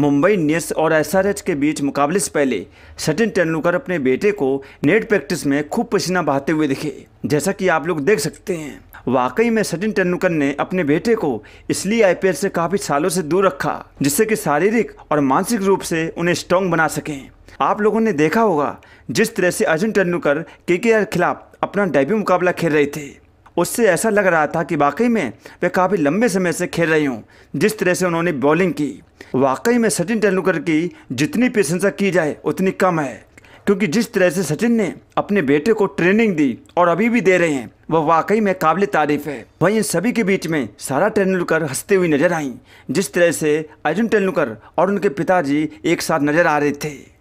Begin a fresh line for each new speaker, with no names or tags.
Mumbai Indians और S के बीच मुकाबले से पहले सचिन तेंदुलकर अपने बेटे को नेट प्रैक्टिस में खूब पसीना बहाते हुए दिखे जैसा कि आप लोग देख सकते हैं वाकई में सचिन तेंदुलकर ने अपने बेटे को इसलिए आईपीएल से काफी सालों से दूर रखा जिससे कि शारीरिक और मानसिक रूप से उन्हें स्ट्रॉन्ग बना सकें आप लोगों ने देखा होगा जिस तरह से अर्जुन तेंदुलकर के के खिलाफ अपना डेब्यू मुकाबला खेल रहे थे उससे ऐसा लग रहा था कि वाकई में वे काफ़ी लंबे समय से खेल रही हूँ जिस तरह से उन्होंने बॉलिंग की वाकई में सचिन तेंदुलकर की जितनी प्रशंसा की जाए उतनी कम है क्योंकि जिस तरह से सचिन ने अपने बेटे को ट्रेनिंग दी और अभी भी दे रहे हैं वह वाकई में काबिल तारीफ है वहीं सभी के बीच में सारा तेंदुलकर हंसते हुए नजर आई जिस तरह से अर्जुन तेंदुलकर और उनके पिताजी एक साथ नजर आ रहे थे